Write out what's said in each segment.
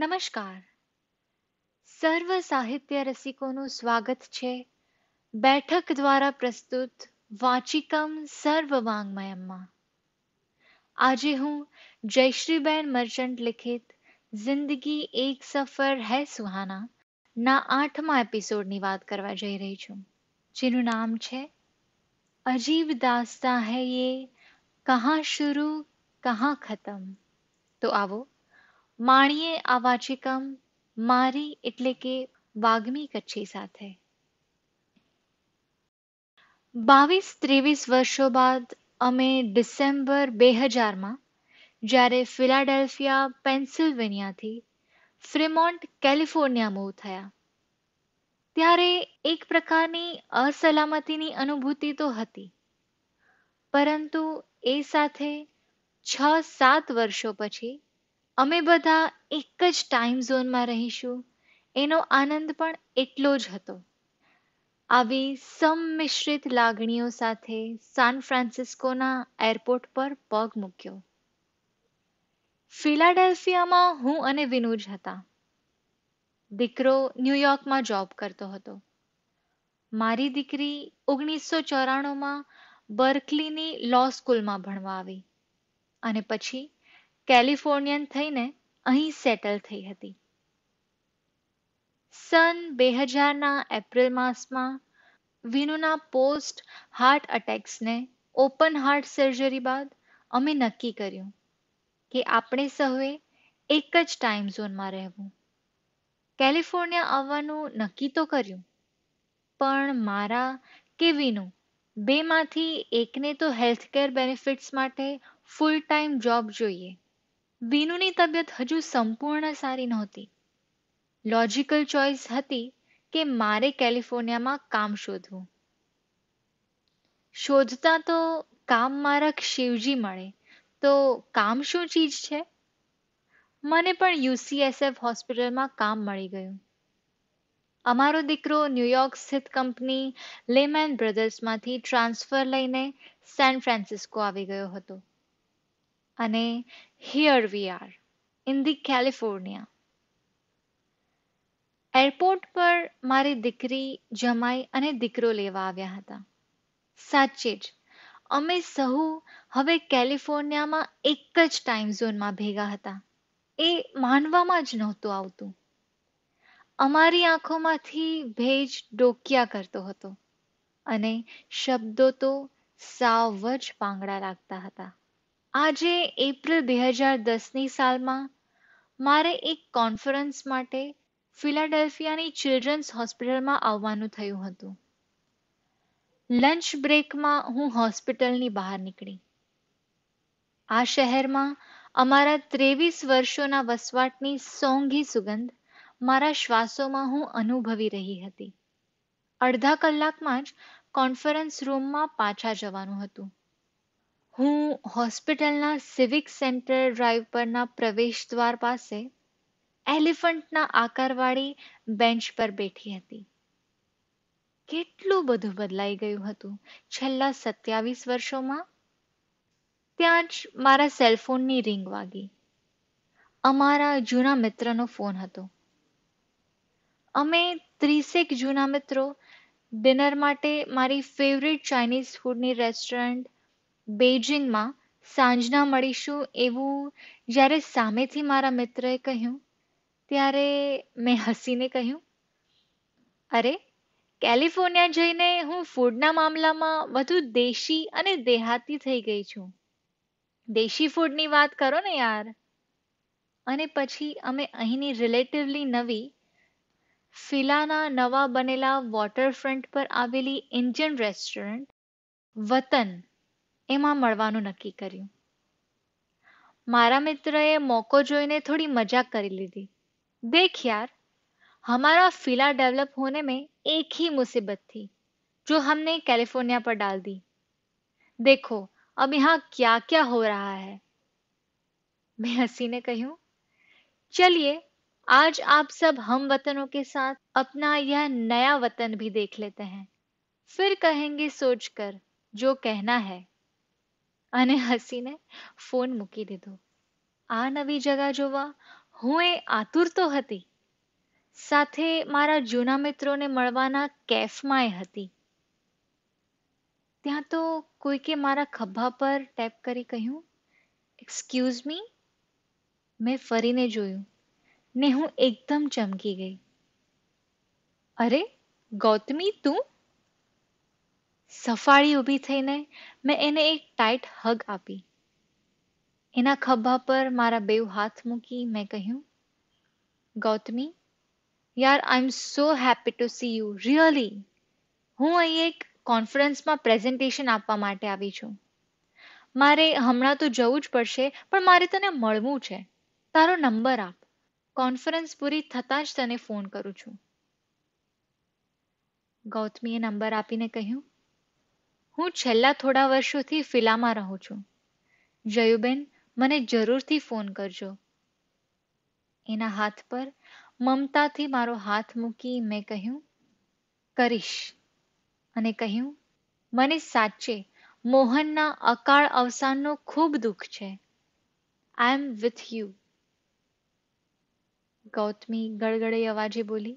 નમસ્કાર સર્વ સાહિત્ય રસિકોનું સ્વાગત છે બેઠક દ્વારા પ્રસ્તુત વાંચિકમ સર્વ વાંગમયમમાં આજે હું જયશ્રીબેન મર્ચન્ટ લિખિત જિંદગી એક સફર હૈ સુહાના ના આઠમા એપિસોડની વાત કરવા જઈ રહી છું જેનું નામ છે અજીબ દાસ્તા હૈ યે કહા શુરૂ કહા ખતમ તો આવો માણીએ આ વાચિકમ મારી એટલે કે વાગ્મી કચ્છી સાથે બાવીસ ત્રેવીસ વર્ષો બાદ અમે ડિસેમ્બર બે હજારમાં જ્યારે ફિલાડેલ્ફિયા પેન્સિલ્વેનિયાથી ફ્રેમોન્ટ કેલિફોર્નિયા મૂવ થયા ત્યારે એક પ્રકારની અસલામતીની અનુભૂતિ તો હતી પરંતુ એ સાથે છ સાત વર્ષો પછી અમે બધા એક જ ટાઈમ ઝોનમાં રહીશું એનો આનંદ પણ એટલો જ હતો આવી સંમિશ્રિત લાગણીઓ સાથે સાન ફ્રાન્સિસ્કોના એરપોર્ટ પર પગ મૂક્યો ફિલાડેલ્ફિયામાં હું અને વિનુજ હતા દીકરો ન્યુયોર્કમાં જોબ કરતો હતો મારી દીકરી ઓગણીસો ચોરાણુંમાં બર્કલીની લો સ્કૂલમાં ભણવા આવી અને પછી કેલિફોર્નિયન થઈને અહીં સેટલ થઈ હતી સન બે હજારના એપ્રિલ માસમાં વિનુના પોસ્ટ હાર્ટ અટેક્સને ઓપન હાર્ટ સર્જરી બાદ અમે નક્કી કર્યું કે આપણે સૌએ એક જ ટાઈમ ઝોનમાં રહેવું કેલિફોર્નિયા આવવાનું નક્કી તો કર્યું પણ મારા કે વિનુ બેમાંથી એકને તો હેલ્થકેર બેનિફિટ્સ માટે ફૂલ ટાઈમ જોબ જોઈએ વીનુની તબિયત હજુ સંપૂર્ણ સારી નહોતી લોજિકલ ચોઇસ હતી કે મારે કેલિફોર્નિયામાં કામ શોધવું શોધતા તો કામ મારક શિવજી મળે તો કામ શું ચીજ છે મને પણ યુસીએસએફ હોસ્પિટલમાં કામ મળી ગયું અમારો દીકરો ન્યૂયોર્ક સ્થિત કંપની લેમેન બ્રધર્સમાંથી ટ્રાન્સફર લઈને સેન ફ્રાન્સિસ્કો આવી ગયો હતો અને here we are in the California airport પર મારી દીકરી જમાઈ અને દીકરો લેવા આવ્યા હતા સાચે જ અમે સહુ હવે કેલિફોર્નિયામાં એક જ ટાઈમ ઝોનમાં ભેગા હતા એ માનવામાં જ નહોતું આવતું અમારી આંખોમાંથી ભેજ ડોકિયા કરતો હતો અને શબ્દો તો સાવ જ પાંગડા લાગતા હતા આજે એપ્રિલ બે હજાર દસની સાલમાં મારે એક કોન્ફરન્સ માટે ફિલાડેલ્ફિયાની ચિલ્ડ્રન્સ હોસ્પિટલમાં આવવાનું થયું હતું લંચ બ્રેકમાં હું હોસ્પિટલની બહાર નીકળી આ શહેરમાં અમારા ત્રેવીસ વર્ષોના વસવાટની સોંઘી સુગંધ મારા શ્વાસોમાં હું અનુભવી રહી હતી અડધા કલાકમાં જ કોન્ફરન્સ રૂમમાં પાછા જવાનું હતું હું હોસ્પિટલના સિવિક સેન્ટર ડ્રાઈવ પરના પ્રવેશ દ્વાર પાસે એલિફન્ટના આકારવાળી બેન્ચ પર બેઠી હતી કેટલું બધું બદલાઈ ગયું હતું છેલ્લા સત્યાવીસ વર્ષોમાં ત્યાં જ મારા સેલફોનની રિંગ વાગી અમારા જૂના મિત્રનો ફોન હતો અમે ત્રીસેક જૂના મિત્રો ડિનર માટે મારી ફેવરેટ ચાઇનીઝ ફૂડની રેસ્ટોરન્ટ બેઇજિંગમાં સાંજના મળીશું એવું જ્યારે સામેથી મારા મિત્રએ કહ્યું ત્યારે મેં હસીને કહ્યું અરે કેલિફોર્નિયા જઈને હું ફૂડના મામલામાં વધુ દેશી અને દેહાતી થઈ ગઈ છું દેશી ફૂડની વાત કરો ને યાર અને પછી અમે અહીંની રિલેટિવલી નવી ફિલાના નવા બનેલા વોટરફ્રન્ટ પર આવેલી ઇન્ડિયન રેસ્ટોરન્ટ વતન एमा मड़वानो नक्की करीउ मारा मित्रए मौको જોઈને થોડી મજાક કરી લીધી દેખ યાર ہمارا ફિલા ડેવલપ હોને મે એક હી મુસીબત થી જો હમને કેલિફોર્નિયા પર ડાલ દી દેખો અબ યહા ક્યા ક્યા હો રહા હૈ મે હસીને કહ્યુ ચલીએ આજ આપ સબ હમ વતનો કે સાથ અપના યહ નયા વતન ભી દેખ લેતે હૈ ફિર કહેંગે સોચકર જો કહેના હૈ અને હસીને ફોન મૂકી દીધો આ નવી જગા જોવા હું એ આતુર તો હતી સાથે મારા જૂના મિત્રોને મળવાના કેફમાંય હતી ત્યાં તો કોઈકે મારા ખભા પર ટેપ કરી કહ્યું એક્સક્યુઝ મી મેં ફરીને જોયું ને હું એકદમ ચમકી ગઈ અરે ગૌતમી તું સફાળી ઊભી થઈને મેં એને એક ટાઈટ હગ આપી એના ખભા પર મારા બેઉ હાથ મૂકી મેં કહ્યું ગૌતમી યાર I am so happy to see you really હું અહીં એક કોન્ફરન્સમાં પ્રેઝન્ટેશન આપવા માટે આવી છું મારે હમણાં તો જવું જ પડશે પણ મારે તને મળવું છે તારો નંબર આપ કોન્ફરન્સ પૂરી થતાં જ તને ફોન કરું છું ગૌતમીએ નંબર આપીને કહ્યું હું છેલ્લા થોડા વર્ષોથી ફિલામાં રહું છું જયુબેન મને જરૂરથી ફોન કરજો એના હાથ પર મમતાથી મારો હાથ મૂકી મેં કહ્યું કરીશ અને કહ્યું મને સાચે મોહનના અકાળ અવસાનનો ખૂબ દુઃખ છે I am with you Gautami ગળગળી અવાજે બોલી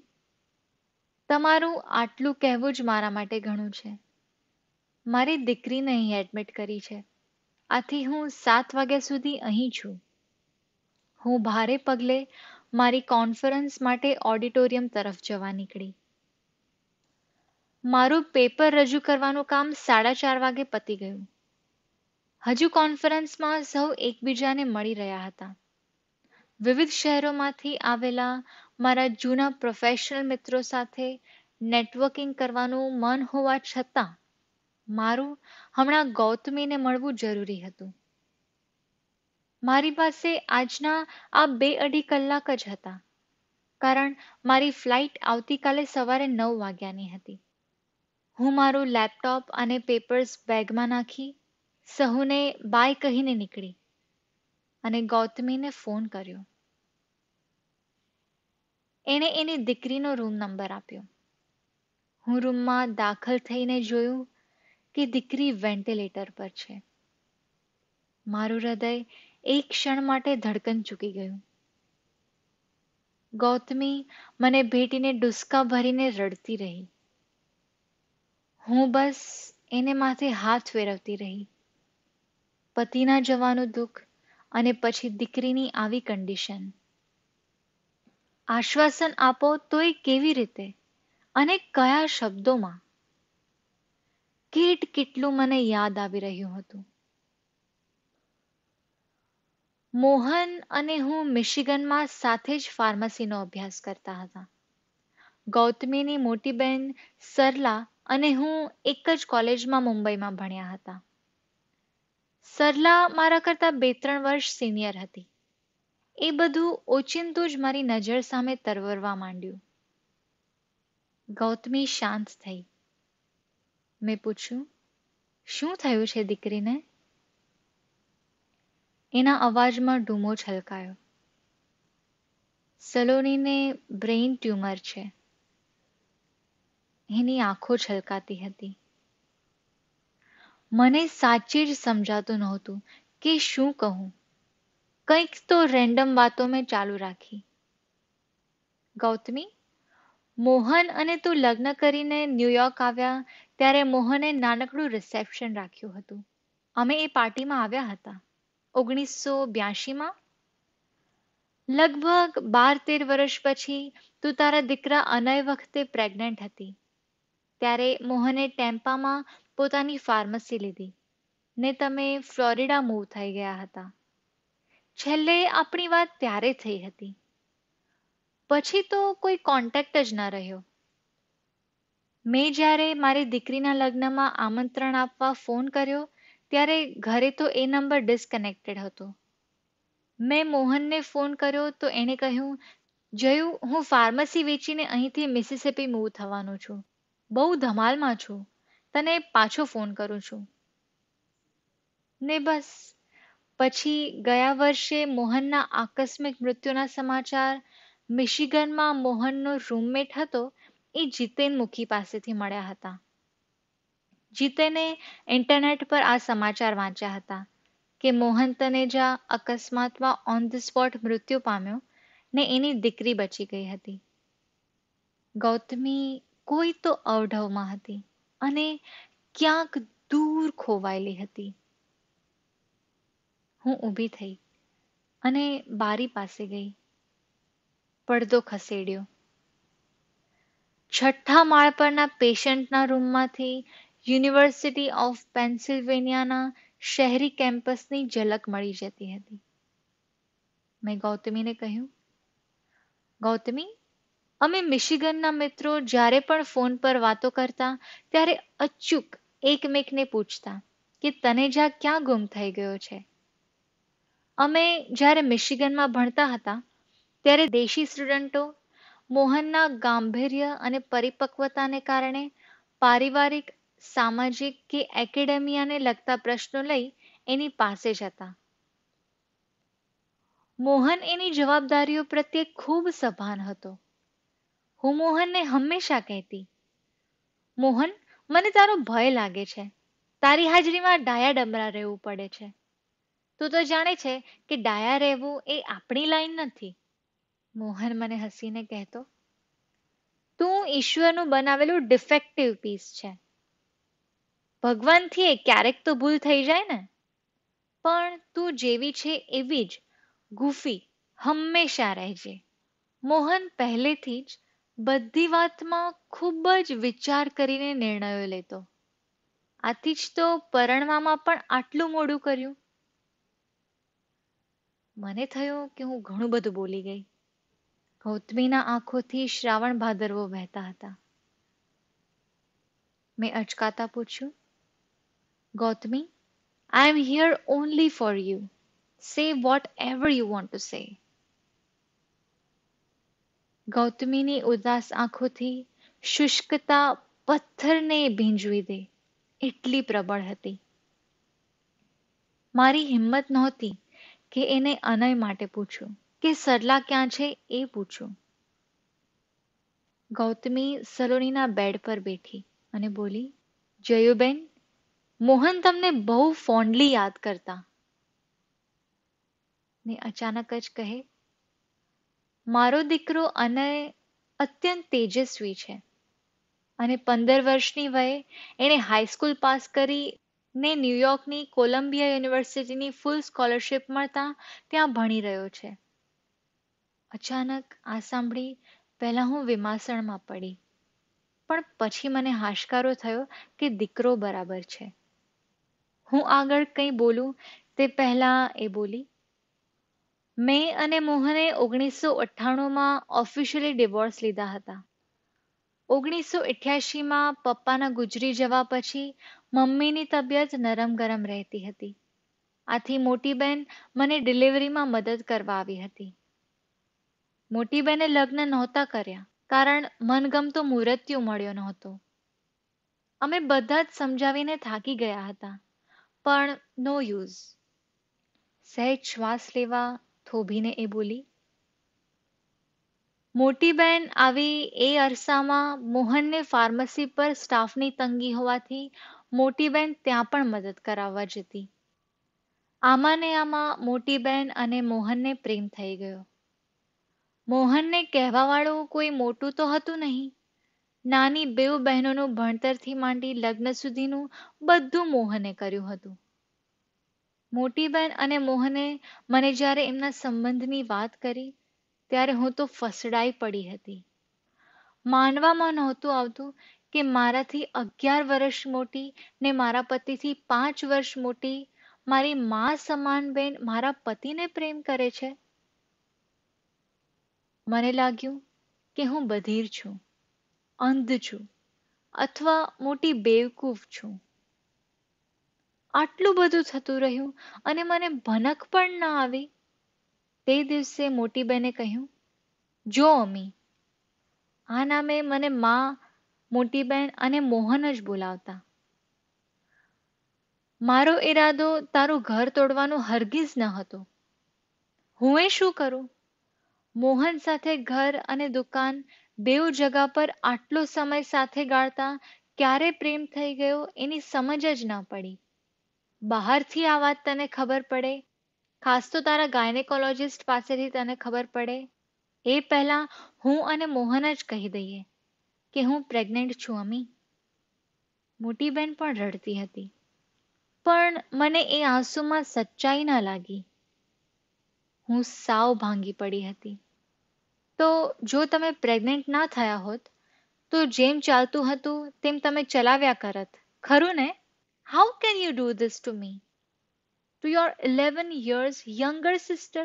તમારું આટલું કહેવું જ મારા માટે ઘણું છે મારી દીકરીને અહીં એડમિટ કરી છે આથી હું સાત વાગ્યા સુધી અહીં છું હું ભારે પગલે મારી કોન્ફરન્સ માટે ઓડિટોરિયમ તરફ જવા નીકળી મારું પેપર રજૂ કરવાનું કામ સાડા ચાર વાગે પતી ગયું હજુ કોન્ફરન્સમાં સૌ એકબીજાને મળી રહ્યા હતા વિવિધ શહેરોમાંથી આવેલા મારા જૂના પ્રોફેશનલ મિત્રો સાથે નેટવર્કિંગ કરવાનું મન હોવા છતાં મારું હમણાં ગૌતમીને મળવું જરૂરી હતું મારી પાસે આજના આ બે અઢી કલાક જ હતા કારણ મારી ફ્લાઇટ આવતીકાલે સવારે નવ વાગ્યાની હતી હું મારું લેપટોપ અને પેપર્સ બેગમાં નાખી સહુને બાય કહીને નીકળી અને ગૌતમીને ફોન કર્યો એણે એની દીકરીનો રૂમ નંબર આપ્યો હું રૂમમાં દાખલ થઈને જોયું કે દીકરી વેન્ટિલેટર પર છે મારું હૃદય એક ક્ષણ માટે ધડકન ચૂકી ગયું ગૌતમી મને ભેટીને ડુસકા ભરીને રડતી રહી હું બસ એને માથે હાથ ફેરવતી રહી પતિના જવાનું દુઃખ અને પછી દીકરીની આવી કન્ડિશન આશ્વાસન આપો તો એ કેવી રીતે અને કયા શબ્દોમાં ક્રિકેટ કેટલું મને યાદ આવી રહ્યું હતું મોહન અને હું મિશિગનમાં સાથે જ ફાર્મસીનો અભ્યાસ કરતા હતા ગૌતમીની મોટી બહેન સરલા અને હું એક જ કોલેજમાં મુંબઈમાં ભણ્યા હતા સરલા મારા કરતાં બે ત્રણ વર્ષ સિનિયર હતી એ બધું ઓચિંતું જ મારી નજર સામે તરવરવા માંડ્યું ગૌતમી શાંત થઈ મેં પૂછ્યું શું થયું છે દીકરીને એના અવાજમાં ડૂમો છલકાયો સલોનીને બ્રેઇન ટ્યુમર છે એની આંખો છલકાતી હતી મને સાચી જ સમજાતું નહોતું કે શું કહું કંઈક તો રેન્ડમ વાતો મેં ચાલુ રાખી ગૌતમી મોહન અને તું લગ્ન કરીને ન્યુયોર્ક આવ્યા ત્યારે મોહને નાનકડું રિસેપ્શન રાખ્યું હતું અમે એ પાર્ટીમાં આવ્યા હતા ઓગણીસો બ્યાસીમાં લગભગ બાર તેર વર્ષ પછી તું તારા દીકરા અનય વખતે પ્રેગ્નન્ટ હતી ત્યારે મોહને ટેમ્પામાં પોતાની ફાર્મસી લીધી ને તમે ફ્લોરિડા મૂવ થઈ ગયા હતા છેલ્લે આપણી વાત ત્યારે થઈ હતી પછી તો કોઈ કોન્ટેક્ટ જ ન રહ્યો મેં જ્યારે મારી દીકરીના લગ્નમાં આમંત્રણ આપવા ફોન કર્યો ત્યારે ઘરે તો એ નંબર ડિસકનેક્ટેડ હતો મેં મોહનને ફોન કર્યો તો એણે કહ્યું જયું હું ફાર્મસી વેચીને અહીંથી મિસિસિપી મૂવ થવાનો છું બહુ ધમાલમાં છું તને પાછો ફોન કરું છું ને બસ પછી ગયા વર્ષે મોહનના આકસ્મિક મૃત્યુના સમાચાર મિશિગનમાં મોહનનો રૂમમેટ હતો એ જીતેન મુખી પાસેથી મળ્યા હતા જીતેને ઇન્ટરનેટ પર આ સમાચાર વાંચ્યા હતા કે મોહન તનેજા અકસ્માતમાં ઓન ધ સ્પોટ મૃત્યુ પામ્યો ને એની દીકરી બચી ગઈ હતી ગૌતમી કોઈ તો અવઢવમાં હતી અને ક્યાંક દૂર ખોવાયેલી હતી હું ઊભી થઈ અને બારી પાસે ગઈ પડદો ખસેડ્યો છઠ્ઠા માળ પરના પેશન્ટના રૂમમાંથી યુનિવર્સિટી ઓફ પેન્સિલ્વેનિયાના શહેરી કેમ્પસની ઝલક મળી જતી હતી મેં ગૌતમીને કહ્યું ગૌતમી અમે મિશિગનના મિત્રો જ્યારે પણ ફોન પર વાતો કરતા ત્યારે અચૂક એકમેકને પૂછતા કે તને જ્યાં ક્યાં ગુમ થઈ ગયો છે અમે જ્યારે મિશિગનમાં ભણતા હતા ત્યારે દેશી સ્ટુડન્ટો મોહનના ગાંભીર્ય અને પરિપક્વતાને કારણે પારિવારિક સામાજિક કે એકેડેમિયાને લગતા પ્રશ્નો લઈ એની પાસે જતા મોહન એની જવાબદારીઓ પ્રત્યે ખૂબ સભાન હતો હું મોહનને હંમેશા કહેતી મોહન મને તારો ભય લાગે છે તારી હાજરીમાં ડાયા ડમરા રહેવું પડે છે તું તો જાણે છે કે ડાયા રહેવું એ આપણી લાઈન નથી મોહન મને હસીને કહેતો તું ઈશ્વરનું બનાવેલું ડિફેક્ટિવ પીસ છે ભગવાનથી એ ક્યારેક તો ભૂલ થઈ જાય ને પણ તું જેવી છે એવી જ ગુફી હંમેશા રહેજે મોહન પહેલેથી જ બધી વાતમાં ખૂબ જ વિચાર કરીને નિર્ણયો લેતો આથી જ તો પરણવામાં પણ આટલું મોડું કર્યું મને થયું કે હું ઘણું બધું બોલી ગઈ હોતમીના આંખોથી શ્રાવણ ભાદરવો વહેતા હતા મેં અચકાતા પૂછ્યું Gautami I am here only for you say whatever you want to say ગૌતમીની ઉદાસ આંખોથી શુષ્કતા પથ્થરને ભીંજવી દે એટલી પ્રબળ હતી મારી હિંમત નહોતી કે એને અનય માટે પૂછું કે સરલા ક્યાં છે એ પૂછ્યું ગૌતમી સલોનીના બેડ પર બેઠી અને બોલી જયુબેન મોહન તમને બહુ ફોન્ડલી યાદ કરતા ને અચાનક જ કહે મારો દીકરો અનય અત્યંત તેજસ્વી છે અને પંદર વર્ષની વયે એણે હાઈસ્કૂલ પાસ કરી ને ન્યૂયોર્કની કોલંબિયા યુનિવર્સિટીની ફૂલ સ્કોલરશિપ મળતા ત્યાં ભણી રહ્યો છે અચાનક આ સાંભળી પહેલાં હું વિમાસણમાં પડી પણ પછી મને હાશકારો થયો કે દીકરો બરાબર છે હું આગળ કંઈ બોલું તે પહેલાં એ બોલી મેં અને મોહને ઓગણીસો અઠ્ઠાણુંમાં ઓફિશિયલી ડિવોર્સ લીધા હતા ઓગણીસો અઠ્યાસીમાં પપ્પાના ગુજરી જવા પછી મમ્મીની તબિયત નરમ ગરમ રહેતી હતી આથી મોટી બહેન મને ડિલિવરીમાં મદદ કરવા આવી હતી મોટી બેને લગ્ન નહોતા કર્યા કારણ મનગમતો મુહૂર્ત્યુ મળ્યો નહોતો અમે બધા જ સમજાવીને થાકી ગયા હતા પણ નો યુઝ સહેજ શ્વાસ લેવા થોભીને એ બોલી મોટી બહેન આવી એ અરસામાં મોહનને ફાર્મસી પર સ્ટાફની તંગી હોવાથી મોટી બહેન ત્યાં પણ મદદ કરાવવા જતી આમાં ને આમાં મોટી બહેન અને મોહનને પ્રેમ થઈ ગયો મોહનને કહેવાવાળું કોઈ મોટું તો હતું નહીં નાની બે બહેનોનું ભણતરથી માંડી લગ્ન સુધીનું બધું મોહને કર્યું હતું મોટી બહેન અને મોહને મને જ્યારે એમના સંબંધની વાત કરી ત્યારે હું તો ફસડાઈ પડી હતી માનવામાં નહોતું આવતું કે મારાથી અગિયાર વર્ષ મોટી ને મારા પતિથી પાંચ વર્ષ મોટી મારી મા સમાન બેન મારા પતિને પ્રેમ કરે છે મને લાગ્યું કે હું બધીર છું અંધ છું અથવા મોટી બેવકૂફ છું આટલું બધું થતું રહ્યું અને મને ભનક પણ ના આવી તે દિવસે મોટી બેને કહ્યું જો અમી આ નામે મને મા મોટી બેન અને મોહન જ બોલાવતા મારો ઈરાદો તારું ઘર તોડવાનો હરગીઝ ન હતો હું એ શું કરું મોહન સાથે ઘર અને દુકાન બેઉ જગા પર આટલો સમય સાથે ગાળતા ક્યારે પ્રેમ થઈ ગયો એની સમજ જ ના પડી બહારથી આ વાત તને ખબર પડે ખાસ તો તારા ગાયનેકોલોજિસ્ટ પાસેથી તને ખબર પડે એ પહેલાં હું અને મોહન જ કહી દઈએ કે હું પ્રેગ્નેન્ટ છું અમી મોટી બેન પણ રડતી હતી પણ મને એ આંસુમાં સચ્ચાઈ ન લાગી હું સાવ ભાંગી પડી હતી તો જો તમે પ્રેગ્નન્ટ ના થયા હોત તો જેમ ચાલતું હતું તેમ તમે ચલાવ્યા કરત ખરું ને how can you do this to me to your eleven years younger sister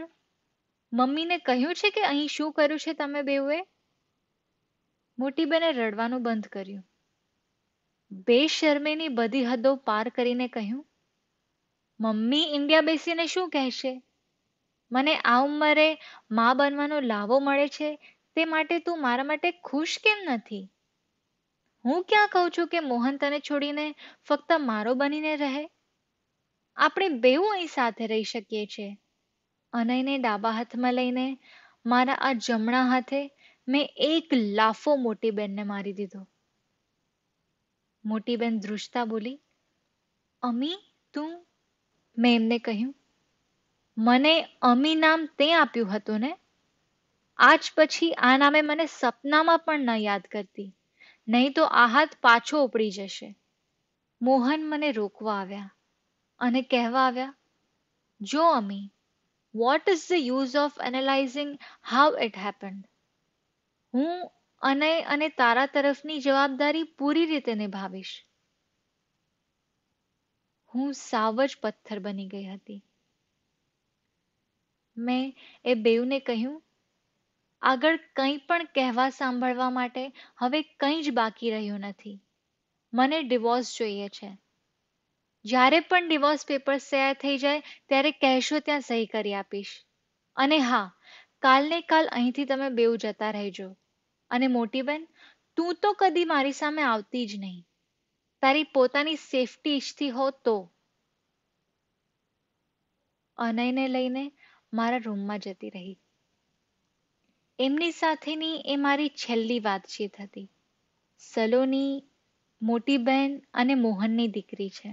મમ્મીને કહ્યું છે કે અહીં શું કર્યું છે તમે બેઉએ મોટી બેને રડવાનું બંધ કર્યું બે શર્મેની બધી હદો પાર કરીને કહ્યું મમ્મી ઇન્ડિયા બેસીને શું કહેશે મને આ ઉંમરે મા બનવાનો લાવો મળે છે તે માટે તું મારા માટે ખુશ કેમ નથી હું ક્યાં કહું છું કે મોહન તને છોડીને ફક્ત મારો બનીને રહે આપણે બેઉ અહીં સાથે રહી શકીએ છીએ અનયને ડાબા હાથમાં લઈને મારા આ જમણા હાથે મેં એક લાફો મોટી બેનને મારી દીધો મોટી બેન ધ્રુજતા બોલી અમી તું મેં એમને કહ્યું મને અમી નામ તે આપ્યું હતું ને આજ પછી આ નામે મને સપનામાં પણ ન યાદ કરતી નહીં તો આ હાથ પાછો ઉપડી જશે મોહન મને રોકવા આવ્યા અને કહેવા આવ્યા જો Ami what is the use of analysing how it happened હું અને અને તારા તરફની જવાબદારી પૂરી રીતે નિભાવીશ હું સાવ જ પથ્થર બની ગઈ હતી મેં એ બેઉને કહ્યું આગળ કંઈ પણ કહેવા સાંભળવા માટે હવે કંઈ જ બાકી રહ્યું નથી મને ડિવોર્સ જોઈએ છે જ્યારે પણ ડિવોર્સ પેપર્સ સહી થઈ જાય ત્યારે કહેશો ત્યાં સહી કરી આપીશ અને હા કાલને કાલ અહીંથી તમે બેઉ જતા રહેજો અને મોટી બેન તું તો કદી મારી સામે આવતી જ નહીં તારી પોતાની સેફટી ઈચ્છતી હો તો અનયને લઈને મારા રૂમમાં જતી રહી એમની સાથેની એ મારી છેલ્લી વાતચીત હતી સલોની મોટી બહેન અને મોહનની દીકરી છે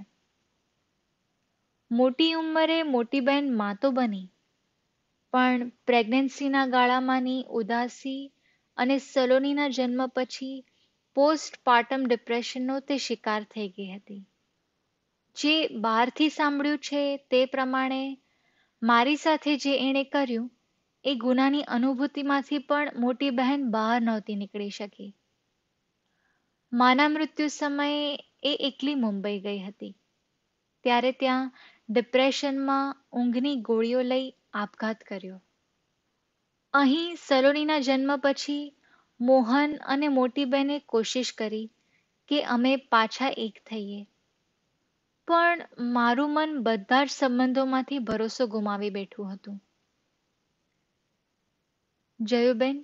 મોટી ઉંમરે મોટી બહેન મા તો બની પણ પ્રેગ્નન્સીના ગાળામાંની ઉદાસી અને સલોનીના જન્મ પછી પોસ્ટ પાર્ટમ ડિપ્રેશનનો તે શિકાર થઈ ગઈ હતી જે બહારથી સાંભળ્યું છે તે પ્રમાણે મારી સાથે જે એણે કર્યું એ ગુનાની અનુભૂતિમાંથી પણ મોટી બહેન બહાર નહોતી નીકળી શકી માના મૃત્યુ સમયે એ એકલી મુંબઈ ગઈ હતી ત્યારે ત્યાં ડિપ્રેશનમાં ઊંઘની ગોળીઓ લઈ આપઘાત કર્યો અહીં સલોનીના જન્મ પછી મોહન અને મોટી બહેને કોશિશ કરી કે અમે પાછા એક થઈએ પણ મારું મન બધા જ સંબંધોમાંથી ભરોસો ગુમાવી બેઠું હતું જયુબેન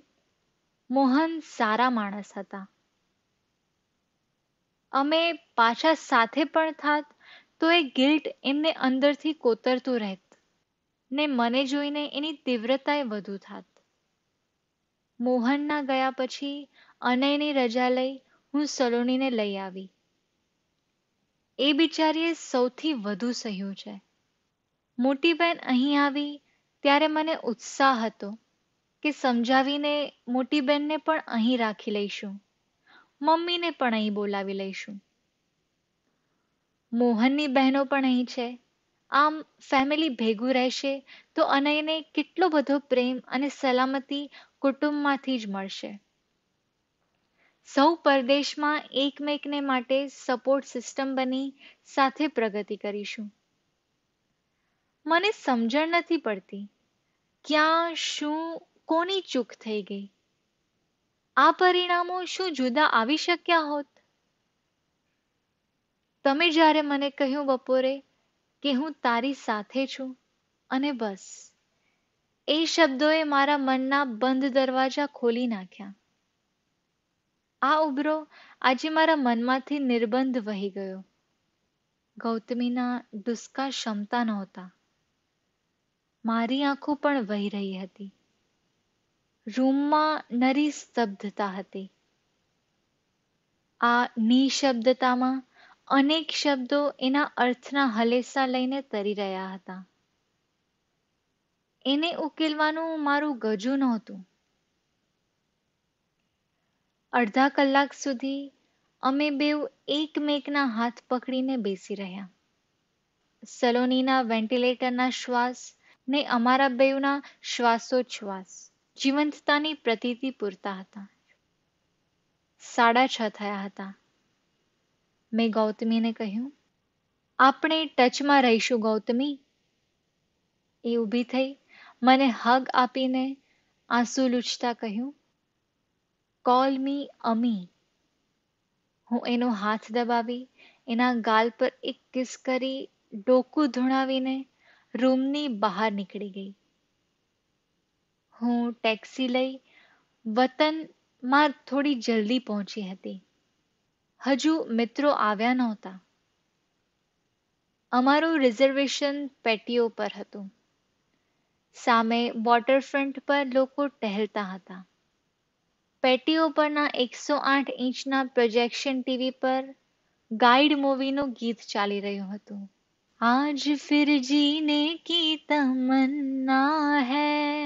મોહન સારા માણસ હતા અમે પાછા સાથે પણ થાત તો એ ગિલ્ટ એમને અંદરથી કોતરતું રહેત ને મને જોઈને એની તીવ્રતાએ વધુ થાત મોહનના ગયા પછી અનયની રજા લઈ હું સલોનીને લઈ આવી એ બિચારીએ સૌથી વધુ સહ્યું છે મોટી બહેન અહીં આવી ત્યારે મને ઉત્સાહ હતો કે સમજાવીને મોટી બહેનને પણ અહીં રાખી લઈશું મમ્મીને પણ અહીં બોલાવી લઈશું મોહનની બહેનો પણ અહીં છે આમ ફેમિલી ભેગું રહેશે તો અનયને કેટલો બધો પ્રેમ અને સલામતી કુટુંબમાંથી જ મળશે સૌ પરદેશમાં એકમેકને માટે સપોર્ટ સિસ્ટમ બની સાથે પ્રગતિ કરીશું મને સમજણ નથી પડતી ક્યાં શું કોની ચૂક થઈ ગઈ આ પરિણામો શું જુદા આવી શક્યા હોત તમે જ્યારે મને કહ્યું બપોરે કે હું તારી સાથે છું અને બસ એ શબ્દોએ મારા મનના બંધ દરવાજા ખોલી નાખ્યા આ ઉભરો આજે મારા મનમાંથી નિર્બંધ વહી ગયો ગૌતમીના ડુસકા ક્ષમતા નહોતા મારી આંખો પણ વહી રહી હતી રૂમમાં નરી સ્તબ્ધતા હતી આ નિશબ્દતામાં અનેક શબ્દો એના અર્થના હલેસા લઈને તરી રહ્યા હતા એને ઉકેલવાનું મારું ગજું નહોતું અડધા કલાક સુધી અમે બેઉ એકમેકના હાથ પકડીને બેસી રહ્યા સલોનીના વેન્ટિલેટરના શ્વાસ ને અમારા બેવના શ્વાસોચ્છ્વાસ જીવંતતાની પ્રતીતિ પૂરતા હતા સાડા છ થયા હતા મેં ગૌતમીને કહ્યું આપણે ટચમાં રહીશું ગૌતમી એ ઊભી થઈ મને હગ આપીને આંસુ લૂછતા કહ્યું કોલ મી અમી હું એનો હાથ દબાવી એના ગાલ પર એક કિસ કરી ડોકું ધૂણાવીને રૂમની બહાર નીકળી ગઈ હું ટેક્સી લઈ વતનમાં થોડી જલ્દી પહોંચી હતી હજુ મિત્રો આવ્યા નહોતા અમારું રિઝર્વેશન પેટીઓ પર હતું સામે વોટરફ્રન્ટ પર લોકો ટહેલતા હતા પેટીઓ પરના એકસો આઠ ઇંચના પ્રોજેક્શન ટીવી પર ગાઈડ મૂવીનું ગીત ચાલી રહ્યું હતું આજ ફિરજીને જીને કી તમન્ના હૈ